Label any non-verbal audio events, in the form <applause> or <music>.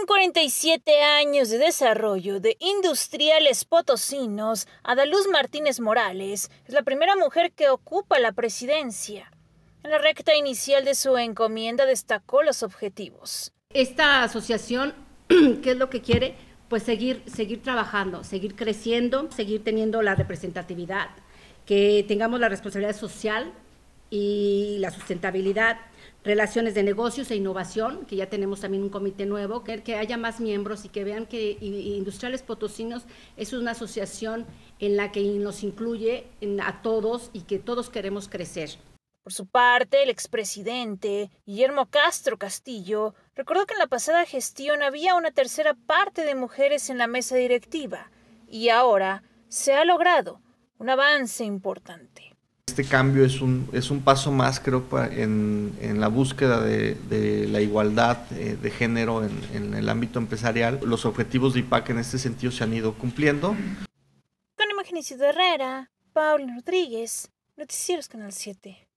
En 47 años de desarrollo de industriales potosinos, Adaluz Martínez Morales es la primera mujer que ocupa la presidencia. En la recta inicial de su encomienda destacó los objetivos. Esta asociación, <clears throat> ¿qué es lo que quiere? Pues seguir, seguir trabajando, seguir creciendo, seguir teniendo la representatividad, que tengamos la responsabilidad social y la sustentabilidad, relaciones de negocios e innovación, que ya tenemos también un comité nuevo, que, que haya más miembros y que vean que Industriales Potosinos es una asociación en la que nos incluye a todos y que todos queremos crecer. Por su parte, el expresidente Guillermo Castro Castillo recordó que en la pasada gestión había una tercera parte de mujeres en la mesa directiva y ahora se ha logrado un avance importante este cambio es un, es un paso más, creo, en, en la búsqueda de, de la igualdad eh, de género en, en el ámbito empresarial. Los objetivos de IPAC en este sentido se han ido cumpliendo. Con Herrera, Paul Rodríguez, Noticieros Canal 7.